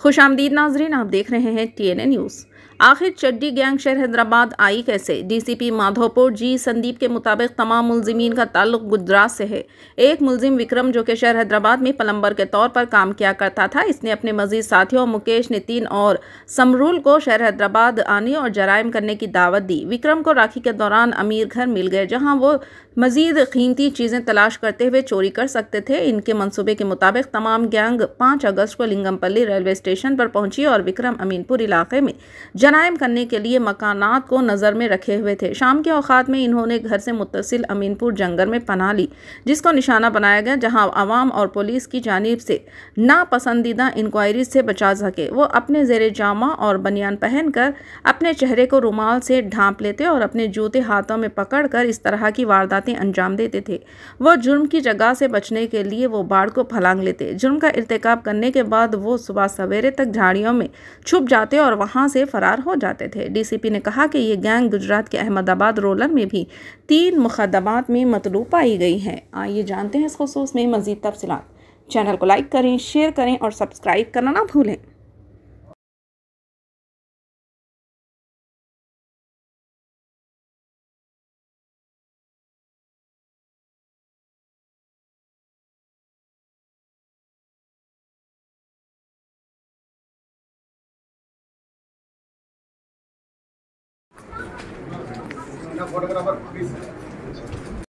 खुश आमदीद नाजरीन आप देख रहे हैं टी एन ए न्यूज़ आखिर चड्डी गैंग शहर हैदराबाद आई कैसे डीसीपी माधोपुर जी संदीप के मुताबिक तमाम मुलजमीन का ताल्लुक गुजरात से है एक मुलजिम विक्रम जो कि शहर हैदराबाद में पलम्बर के तौर पर काम किया करता था इसने अपने मजीद साथियों मुकेश नितिन और समरूल को शहर हैदराबाद आने और जराइम करने की दावत दी विक्रम को राखी के दौरान अमीर घर मिल गए जहाँ वो मजीद कीमती चीज़ें तलाश करते हुए चोरी कर सकते थे इनके मनसूबे के मुताबिक तमाम गैंग पाँच अगस्त को लिंगमपल्ली रेलवे स्टेशन पर पहुंची और विक्रम अमीनपुर इलाके में जराइम करने के लिए मकानात को नज़र में रखे हुए थे शाम के अवात में इन्होंने घर से मुतसिल अमीनपुर जंगल में पना ली जिसको निशाना बनाया गया जहाँ आवाम और पुलिस की जानब से नापसंदीदा इंक्वायरी से बचा सके वो अपने जेर जामा और बनियान पहनकर अपने चेहरे को रुमाल से ढांप लेते और अपने जूते हाथों में कर इस तरह की वारदातें अंजाम देते थे वो जुर्म की जगह से बचने के लिए वो बाढ़ को फलांग लेते जुर्म का इरतकब करने के बाद वो सुबह सवेरे तक झाड़ियों में छुप जाते और वहाँ से फरार फरार हो जाते थे डीसीपी ने कहा कि ये गैंग गुजरात के अहमदाबाद रोलर में भी तीन मुकदमात में मतलू पाई गई है आइए जानते हैं इस खसूस में मज़ीद तफसलत चैनल को लाइक करें शेयर करें और सब्सक्राइब करना ना भूलें फोटोग्राफर प्लीज